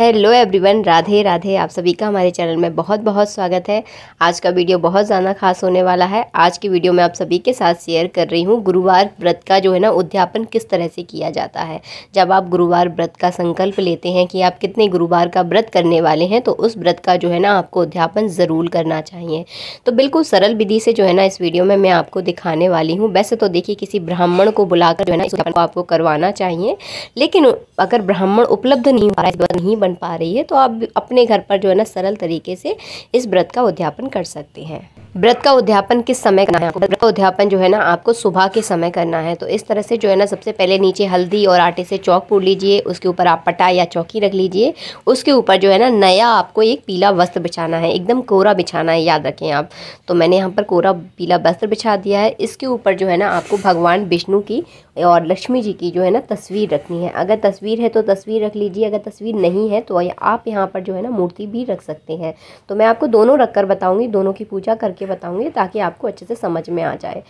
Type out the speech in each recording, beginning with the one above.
hello everyone Radhe Radhe आप सभी का हमारे चैनल में बहुत बहुत स्वागत है आज का वीडियो बहुत ज़्यादा खास होने वाला है आज की वीडियो में आप सभी के साथ शेयर कर रही हूँ गुरुवार व्रत का जो है ना उद्यापन किस तरह से किया जाता है जब आप गुरुवार व्रत का संकल्प लेते हैं कि आप कितने गुरुवार का व्रत करने वाले हैं तो उस व्रत का जो है ना आपको उद्यापन ज़रूर करना चाहिए तो बिल्कुल सरल विधि से जो है ना इस वीडियो में मैं आपको दिखाने वाली हूँ वैसे तो देखिए किसी ब्राह्मण को बुलाकर जो है ना आपको करवाना चाहिए लेकिन अगर ब्राह्मण उपलब्ध नहीं हो रहा है नहीं बन पा रही है तो आप अपने घर पर जो है ना सरल तरीके से इस व्रत का उद्यापन कर सकते हैं व्रत का उद्यापन किस समय करना है आपको व्रत का उद्यापन जो है ना आपको सुबह के समय करना है तो इस तरह से जो है ना सबसे पहले नीचे हल्दी और आटे से चौक पूर लीजिए उसके ऊपर आप पटा या चौकी रख लीजिए उसके ऊपर जो है ना नया आपको एक पीला वस्त्र बिछाना है एकदम कोरा बिछाना है याद रखें आप तो मैंने यहाँ पर कोरा पीला वस्त्र बिछा दिया है इसके ऊपर जो है ना आपको भगवान विष्णु की और लक्ष्मी जी की जो है ना तस्वीर रखनी है अगर तस्वीर है तो तस्वीर रख लीजिए अगर तस्वीर नहीं है तो आप यहाँ पर जो है ना मूर्ति भी रख सकते हैं तो मैं आपको दोनों रख कर बताऊँगी दोनों की पूजा करके करके बताऊंगी ताकि आपको अच्छे से समझ में आ जाए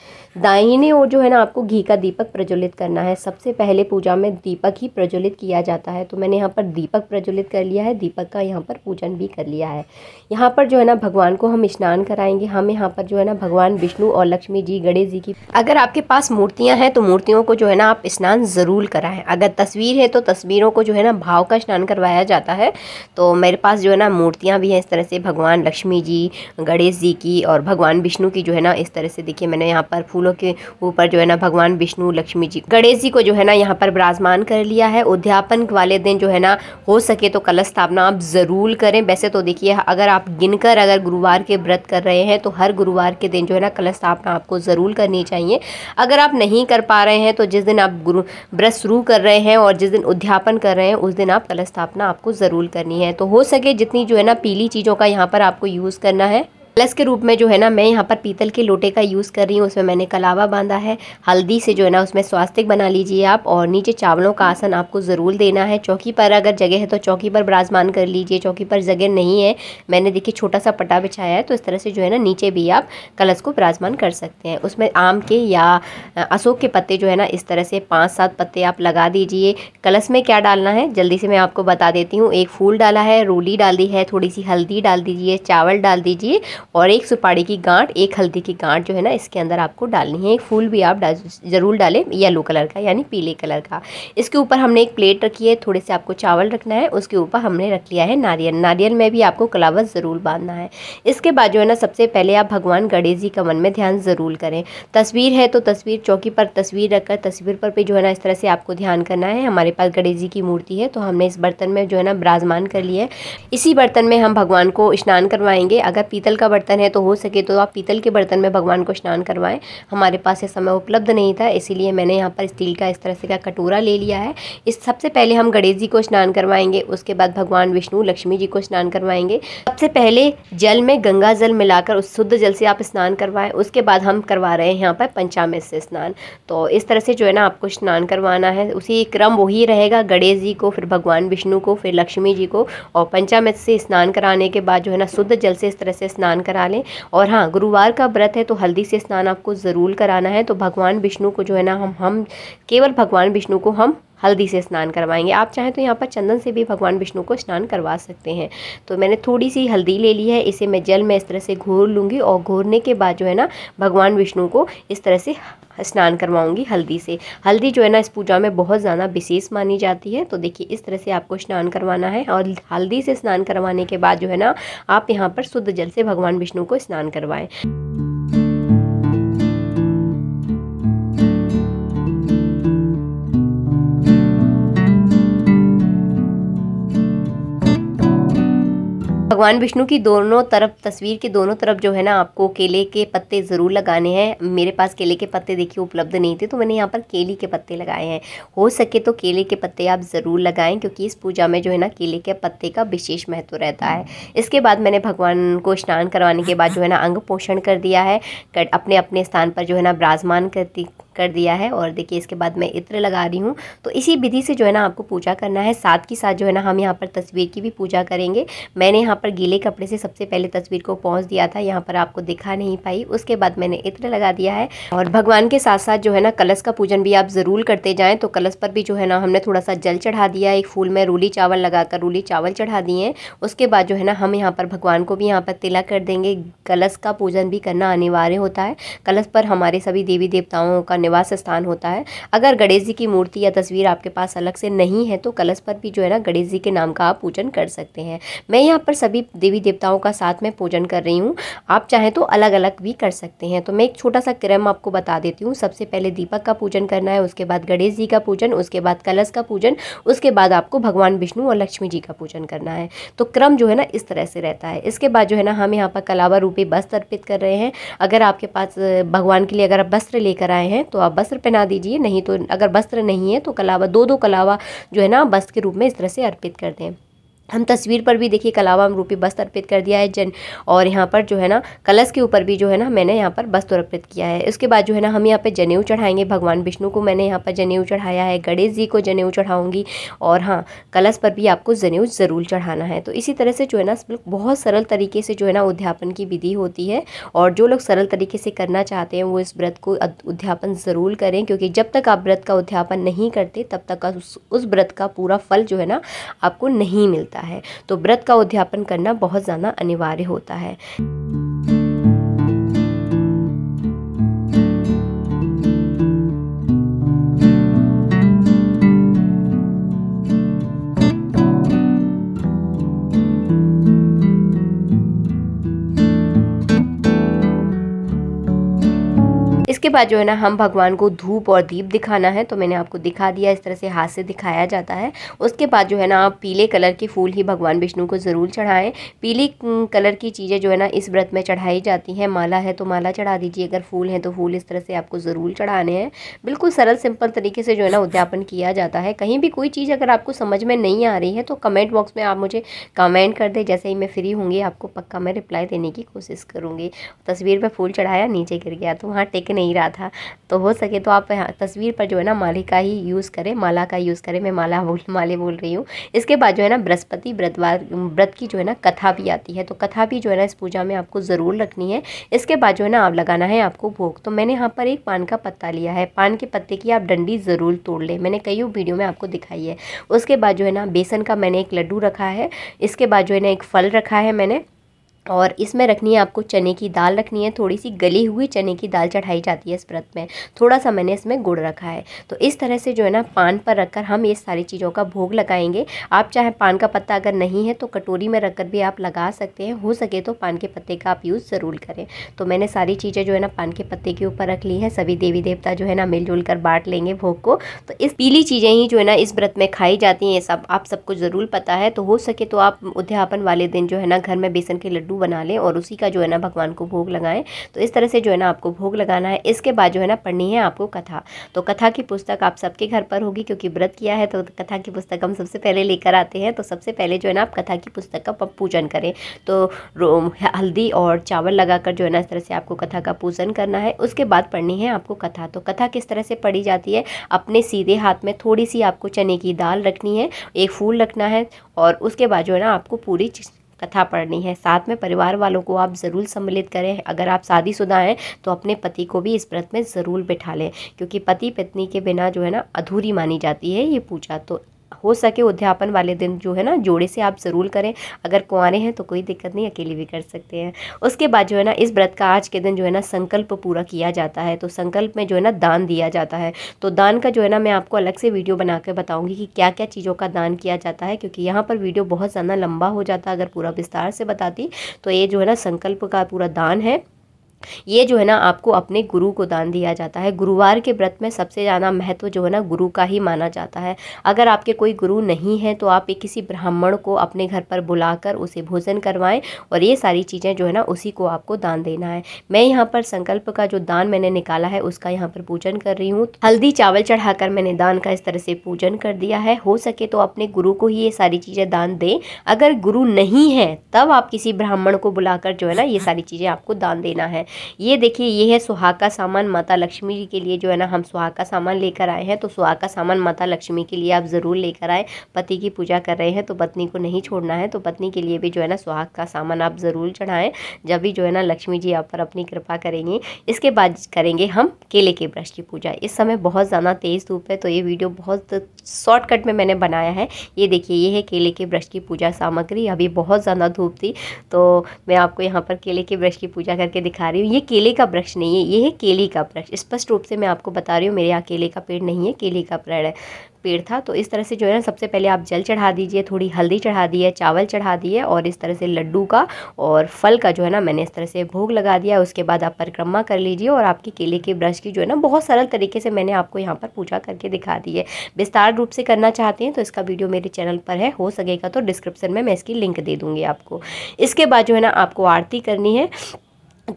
दाहिने ओर जो है ना आपको घी का दीपक प्रज्वलित करना है सबसे पहले पूजा में दीपक ही प्रज्वलित किया जाता है तो मैंने यहाँ पर दीपक प्रज्वलित कर लिया है दीपक का यहाँ पर पूजन भी कर लिया है यहाँ पर जो है ना भगवान को हम स्नान कराएंगे हम यहाँ पर जो है ना भगवान विष्णु और लक्ष्मी जी गणेश जी की अगर आपके पास मूर्तियाँ हैं तो मूर्तियों को जो है ना आप स्नान ज़रूर कराएं अगर तस्वीर है तो तस्वीरों को जो है ना भाव का स्नान करवाया जाता है तो मेरे पास जो है ना मूर्तियाँ भी हैं इस तरह से भगवान लक्ष्मी जी गणेश जी की और और भगवान विष्णु की जो है ना इस तरह से देखिए मैंने यहाँ पर फूलों के ऊपर जो है ना भगवान विष्णु लक्ष्मी जी गणेश जी को जो है ना यहाँ पर विराजमान कर लिया है उद्यापन वाले दिन जो है ना हो सके तो कलश स्थापना आप ज़रूर करें वैसे तो देखिए अगर आप गिनकर अगर गुरुवार के व्रत कर रहे हैं तो हर गुरुवार के दिन जो है ना कलश स्थापना आपको ज़रूर करनी चाहिए अगर आप नहीं कर पा रहे हैं तो जिस दिन आप गुरु व्रत शुरू कर रहे हैं और जिस दिन उद्यापन कर रहे हैं उस दिन आप कलश स्थापना आपको ज़रूर करनी है तो हो सके जितनी जो है ना पीली चीज़ों का यहाँ पर आपको यूज़ करना है प्लस के रूप में जो है ना मैं यहाँ पर पीतल के लोटे का यूज़ कर रही हूँ उसमें मैंने कलावा बांधा है हल्दी से जो है ना उसमें स्वास्तिक बना लीजिए आप और नीचे चावलों का आसन आपको ज़रूर देना है चौकी पर अगर जगह है तो चौकी पर ब्राजमान कर लीजिए चौकी पर जगह नहीं है मैंने देखिए छोटा सा पटा बिछाया है तो इस तरह से जो है ना नीचे भी आप कलश को बराजमान कर सकते हैं उसमें आम के या अशोक के पत्ते जो है ना इस तरह से पाँच सात पत्ते आप लगा दीजिए कलश में क्या डालना है जल्दी से मैं आपको बता देती हूँ एक फूल डाला है रोली डाल दी है थोड़ी सी हल्दी डाल दीजिए चावल डाल दीजिए और एक सुपारी की गांठ एक हल्दी की गांठ जो है ना इसके अंदर आपको डालनी है एक फूल भी आप डाल ज़रूर डालें येलो कलर का यानी पीले कलर का इसके ऊपर हमने एक प्लेट रखी है थोड़े से आपको चावल रखना है उसके ऊपर हमने रख लिया है नारियल नारियल में भी आपको कलावस ज़रूर बांधना है इसके बाद जो है ना सबसे पहले आप भगवान गणेश जी का मन में ध्यान ज़रूर करें तस्वीर है तो तस्वीर चौकी पर तस्वीर रखकर तस्वीर पर भी जो है ना इस तरह से आपको ध्यान करना है हमारे पास गणेश जी की मूर्ति है तो हमने इस बर्तन में जो है ना बराजमान कर लिया है इसी बर्तन में हम भगवान को स्नान करवाएंगे अगर पीतल का बर्तन है तो हो सके तो आप पीतल के बर्तन में भगवान को स्नान करवाएं हमारे पास ये समय उपलब्ध नहीं था इसीलिए मैंने यहाँ पर स्टील का इस तरह से का कटोरा ले लिया है इस सबसे पहले हम गणेश जी को स्नान करवाएंगे उसके बाद भगवान विष्णु लक्ष्मी जी को स्नान करवाएंगे सबसे पहले जल में गंगा जल मिलाकर उस शुद्ध जल से आप स्नान करवाएं उसके बाद हम करवा रहे हैं यहाँ पर पंचामृत से स्नान तो इस तरह से जो है ना आपको स्नान करवाना है उसी क्रम वही रहेगा गणेश जी को फिर भगवान विष्णु को फिर लक्ष्मी जी को और पंचामृत से स्नान कराने के बाद जो है ना शुद्ध जल से इस तरह से स्नान करा लें और हाँ गुरुवार का व्रत है तो हल्दी से स्नान आपको ज़रूर कराना है तो भगवान विष्णु को जो है ना हम हम केवल भगवान विष्णु को हम हल्दी से स्नान करवाएंगे आप चाहें तो यहाँ पर चंदन से भी भगवान विष्णु को स्नान करवा सकते हैं तो मैंने थोड़ी सी हल्दी ले ली है इसे मैं जल में इस तरह से घोर लूँगी और घोरने के बाद जो है ना भगवान विष्णु को इस तरह से स्नान करवाऊंगी हल्दी से हल्दी जो है ना इस पूजा में बहुत ज़्यादा विशेष मानी जाती है तो देखिए इस तरह से आपको स्नान करवाना है और हल्दी से स्नान करवाने के बाद जो है ना आप यहाँ पर शुद्ध जल से भगवान विष्णु को स्नान करवाएं भगवान विष्णु की दोनों तरफ तस्वीर के दोनों तरफ जो है ना आपको केले के पत्ते ज़रूर लगाने हैं मेरे पास केले के पत्ते देखिए उपलब्ध नहीं थे तो मैंने यहाँ पर केले के पत्ते लगाए हैं हो सके तो केले के पत्ते आप ज़रूर लगाएं क्योंकि इस पूजा में जो है ना केले के पत्ते का विशेष महत्व रहता है इसके बाद मैंने भगवान को स्नान करवाने के बाद जो है ना अंग पोषण कर दिया है अपने अपने स्थान पर जो है ना ब्राजमान करती कर दिया है और देखिए इसके बाद मैं इत्र लगा रही हूँ तो इसी विधि से जो है ना आपको पूजा करना है साथ के साथ जो है ना हम यहाँ पर तस्वीर की भी पूजा करेंगे मैंने यहाँ पर गीले कपड़े से सबसे पहले तस्वीर को पहुँच दिया था यहाँ पर आपको दिखा नहीं पाई उसके बाद मैंने इत्र लगा दिया है और भगवान के साथ साथ जो है ना कलश का पूजन भी आप ज़रूर करते जाएँ तो कलश पर भी जो है ना हमने थोड़ा सा जल चढ़ा दिया एक फूल में रूली चावल लगाकर रूली चावल चढ़ा दिए हैं उसके बाद जो है ना हम यहाँ पर भगवान को भी यहाँ पर तिलक कर देंगे कलश का पूजन भी करना अनिवार्य होता है कलश पर हमारे सभी देवी देवताओं का निवास स्थान होता है अगर गणेश जी की मूर्ति या तस्वीर आपके पास अलग से नहीं है तो कलश पर भी जो है ना गणेश जी के नाम का आप पूजन कर सकते हैं मैं यहाँ पर सभी देवी देवताओं का साथ में पूजन कर रही हूँ आप चाहें तो अलग अलग भी कर सकते हैं तो मैं एक छोटा सा क्रम आपको बता देती हूँ सबसे पहले दीपक का पूजन करना है उसके बाद गणेश जी का पूजन उसके बाद कलश का पूजन उसके बाद आपको भगवान विष्णु और लक्ष्मी जी का पूजन करना है तो क्रम जो है ना इस तरह से रहता है इसके बाद जो है ना हम यहाँ पर कलावा रूपी वस्त्र अर्पित कर रहे हैं अगर आपके पास भगवान के लिए अगर आप वस्त्र लेकर आए हैं तो आप वस्त्र पहना दीजिए नहीं तो अगर वस्त्र नहीं है तो कलावा दो दो कलावा जो है ना वस्त्र के रूप में इस तरह से अर्पित कर दें हम तस्वीर पर भी देखिए कलावा हम रूपी वस्त्र अर्पित कर दिया है जन और यहाँ पर जो है ना कलश के ऊपर भी जो है ना मैंने यहाँ पर वस्त्र अर्पित किया है इसके बाद जो है ना हम यहाँ पे जनेऊ चढ़ाएंगे भगवान विष्णु को मैंने यहाँ पर जनेऊ चढ़ाया है गणेश जी को जनेऊ चढ़ाऊंगी और हाँ कलश पर भी आपको जनेऊ ज़रूर चढ़ाना है तो इसी तरह से जो है ना बहुत सरल तरीके से जो है ना उद्यापन की विधि होती है और जो लोग सरल तरीके से करना चाहते हैं वो इस व्रत को उद्यापन ज़रूर करें क्योंकि जब तक आप व्रत का उद्यापन नहीं करते तब तक उस व्रत का पूरा फल जो है ना आपको नहीं मिलता है तो व्रत का उद्यापन करना बहुत ज़्यादा अनिवार्य होता है इसके बाद जो है ना हम भगवान को धूप और दीप दिखाना है तो मैंने आपको दिखा दिया इस तरह से हाथ से दिखाया जाता है उसके बाद जो है ना आप पीले कलर के फूल ही भगवान विष्णु को ज़रूर चढ़ाएं पीले कलर की चीज़ें जो है ना इस व्रत में चढ़ाई जाती हैं माला है तो माला चढ़ा दीजिए अगर फूल हैं तो फूल इस तरह से आपको ज़रूर चढ़ाने हैं बिल्कुल सरल सिंपल तरीके से जो है ना उद्यापन किया जाता है कहीं भी कोई चीज़ अगर आपको समझ में नहीं आ रही है तो कमेंट बॉक्स में आप मुझे कमेंट कर दें जैसे ही मैं फ्री होंगी आपको पक्का मैं रिप्लाई देने की कोशिश करूँगी तस्वीर में फूल चढ़ाया नीचे गिर गया तो वहाँ टेकने नहीं रहा था तो हो सके तो आप यहाँ तस्वीर पर जो है ना माले का ही यूज़ करें माला का यूज़ करें मैं माला बोल माले बोल रही हूँ इसके बाद जो है ना बृहस्पति व्रतवार व्रत की जो है ना कथा भी आती है तो कथा भी जो है ना इस पूजा में आपको ज़रूर रखनी है इसके बाद जो है ना आप लगाना है आपको भोग तो मैंने यहाँ पर एक पान का पत्ता लिया है पान के पत्ते की आप डंडी ज़रूर तोड़ लें मैंने कई वीडियो में आपको दिखाई है उसके बाद जो है ना बेसन का मैंने एक लड्डू रखा है इसके बाद जो है ना एक फल रखा है मैंने और इसमें रखनी है आपको चने की दाल रखनी है थोड़ी सी गली हुई चने की दाल चढ़ाई जाती है इस व्रत में थोड़ा सा मैंने इसमें गुड़ रखा है तो इस तरह से जो है ना पान पर रखकर हम ये सारी चीज़ों का भोग लगाएंगे आप चाहे पान का पत्ता अगर नहीं है तो कटोरी में रखकर भी आप लगा सकते हैं हो सके तो पान के पत्ते का आप यूज़ ज़रूर करें तो मैंने सारी चीज़ें जो है ना पान के पत्ते के ऊपर रख ली हैं सभी देवी देवता जो है ना मिलजुल कर बांट लेंगे भोग को तो इस पीली चीज़ें ही जो है ना इस व्रत में खाई जाती हैं ये सब आप सबको ज़रूर पता है तो हो सके तो आप उद्यापन वाले दिन जो है ना घर में बेसन के लड्डू लड्डू बना लें और उसी का जो है ना भगवान को भोग लगाएं तो इस तरह से जो है ना आपको भोग लगाना है इसके बाद जो है ना पढ़नी है आपको कथा तो कथा की पुस्तक आप सबके घर पर होगी क्योंकि व्रत किया है तो कथा की पुस्तक हम सबसे पहले लेकर आते हैं तो सबसे पहले जो है ना आप कथा की पुस्तक का पूजन करें तो हल्दी और चावल लगाकर जो है ना इस तरह से आपको कथा का पूजन करना है उसके बाद पढ़नी है आपको कथा तो कथा किस तरह से पढ़ी जाती है अपने सीधे हाथ में थोड़ी सी आपको चने की दाल रखनी है एक फूल रखना है और उसके बाद जो है ना आपको पूरी कथा पढ़नी है साथ में परिवार वालों को आप ज़रूर सम्मिलित करें अगर आप शादीशुदा हैं तो अपने पति को भी इस व्रत में ज़रूर बिठा लें क्योंकि पति पत्नी के बिना जो है ना अधूरी मानी जाती है ये पूजा तो हो सके उद्यापन वाले दिन जो है ना जोड़े से आप ज़रूर करें अगर कुआरे हैं तो कोई दिक्कत नहीं अकेले भी कर सकते हैं उसके बाद जो है ना इस व्रत का आज के दिन जो है ना संकल्प पूरा किया जाता है तो संकल्प में जो है ना दान दिया जाता है तो दान का जो है ना मैं आपको अलग से वीडियो बना कर बताऊँगी कि क्या क्या चीज़ों का दान किया जाता है क्योंकि यहाँ पर वीडियो बहुत ज़्यादा लंबा हो जाता अगर पूरा विस्तार से बताती तो ये जो है ना संकल्प का पूरा दान है ये जो है ना आपको अपने गुरु को दान दिया जाता है गुरुवार के व्रत में सबसे ज़्यादा महत्व जो है ना गुरु का ही माना जाता है अगर आपके कोई गुरु नहीं है तो आप एक किसी ब्राह्मण को अपने घर पर बुलाकर उसे भोजन करवाएं और ये सारी चीज़ें जो है ना उसी को आपको दान देना है मैं यहाँ पर संकल्प का जो दान मैंने निकाला है उसका यहाँ पर पूजन कर रही हूँ हल्दी चावल चढ़ा मैंने दान का इस तरह से पूजन कर दिया है हो सके तो अपने गुरु को ही ये सारी चीज़ें दान दें अगर गुरु नहीं है तब आप किसी ब्राह्मण को बुलाकर जो है ना ये सारी चीज़ें आपको दान देना है ये देखिए ये है सुहाग का सामान माता लक्ष्मी जी के लिए जो है ना हम सुहाग का सामान लेकर आए हैं तो सुहाग का सामान माता लक्ष्मी के लिए आप ज़रूर लेकर आए पति की पूजा कर रहे हैं तो पत्नी को नहीं छोड़ना है तो पत्नी के लिए भी जो है ना सुहाग का सामान आप ज़रूर चढ़ाएँ जब भी जो है ना लक्ष्मी जी आप पर अपनी कृपा करेंगी इसके बाद करेंगे हम केले के ब्रश की पूजा इस समय बहुत ज़्यादा तेज़ धूप है तो ये वीडियो बहुत शॉर्टकट में मैंने बनाया है ये देखिए ये है केले के ब्रश की पूजा सामग्री अभी बहुत ज़्यादा धूप थी तो मैं आपको यहाँ पर केले के ब्रश की पूजा करके दिखा रही रही हूँ ये केले का वृक्ष नहीं है ये है केले का वृक्ष स्पष्ट रूप से मैं आपको बता रही हूँ मेरे यहाँ केले का पेड़ नहीं है केले का पेड़ है पेड़ था तो इस तरह से जो है ना सबसे पहले आप जल चढ़ा दीजिए थोड़ी हल्दी चढ़ा दी है चावल चढ़ा दी है और इस तरह से लड्डू का और फल का जो है ना मैंने इस तरह से भोग लगा दिया है उसके बाद आप परिक्रमा कर लीजिए और आपकी केले के ब्रश की जो है ना बहुत सरल तरीके से मैंने आपको यहाँ पर पूजा करके दिखा दी है विस्तार रूप से करना चाहते हैं तो इसका वीडियो मेरे चैनल पर है हो सकेगा तो डिस्क्रिप्सन में मैं इसकी लिंक दे दूँगी आपको इसके बाद जो है ना आपको आरती करनी है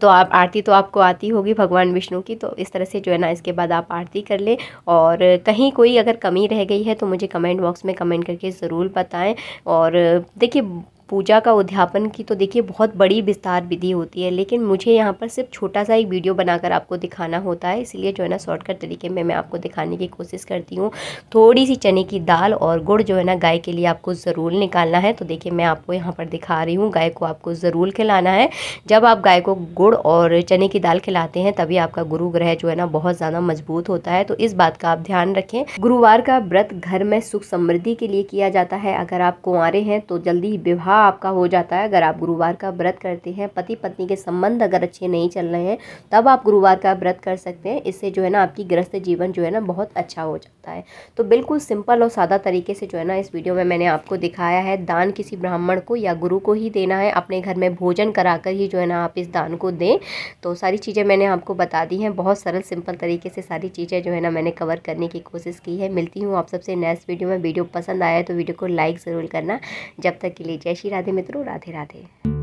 तो आप आरती तो आपको आती होगी भगवान विष्णु की तो इस तरह से जो है ना इसके बाद आप आरती कर लें और कहीं कोई अगर कमी रह गई है तो मुझे कमेंट बॉक्स में कमेंट करके ज़रूर बताएं और देखिए पूजा का उद्यापन की तो देखिए बहुत बड़ी विस्तार विधि होती है लेकिन मुझे यहाँ पर सिर्फ छोटा सा एक वीडियो बनाकर आपको दिखाना होता है इसलिए जो है ना शॉर्टकट तरीके में मैं आपको दिखाने की कोशिश करती हूँ थोड़ी सी चने की दाल और गुड़ जो है ना गाय के लिए आपको ज़रूर निकालना है तो देखिए मैं आपको यहाँ पर दिखा रही हूँ गाय को आपको ज़रूर खिलाना है जब आप गाय को गुड़ और चने की दाल खिलाते हैं तभी आपका गुरु ग्रह जो है ना बहुत ज़्यादा मजबूत होता है तो इस बात का आप ध्यान रखें गुरुवार का व्रत घर में सुख समृद्धि के लिए किया जाता है अगर आप कुंवारे हैं तो जल्दी विवाह विवाह आपका हो जाता है अगर आप गुरुवार का व्रत करते हैं पति पत्नी के संबंध अगर अच्छे नहीं चल रहे हैं तब आप गुरुवार का व्रत कर सकते हैं इससे जो है ना आपकी गृहस्थ जीवन जो है ना बहुत अच्छा हो जाता है सकता है तो बिल्कुल सिंपल और सादा तरीके से जो है ना इस वीडियो में मैंने आपको दिखाया है दान किसी ब्राह्मण को या गुरु को ही देना है अपने घर में भोजन कराकर ही जो है ना आप इस दान को दें तो सारी चीज़ें मैंने आपको बता दी हैं बहुत सरल सिंपल तरीके से सारी चीज़ें जो है ना मैंने कवर करने की कोशिश की है मिलती हूँ आप सबसे नेक्स्ट वीडियो में वीडियो पसंद आया तो वीडियो को लाइक ज़रूर करना जब तक के लिए जय श्री राधे मित्रों राधे राधे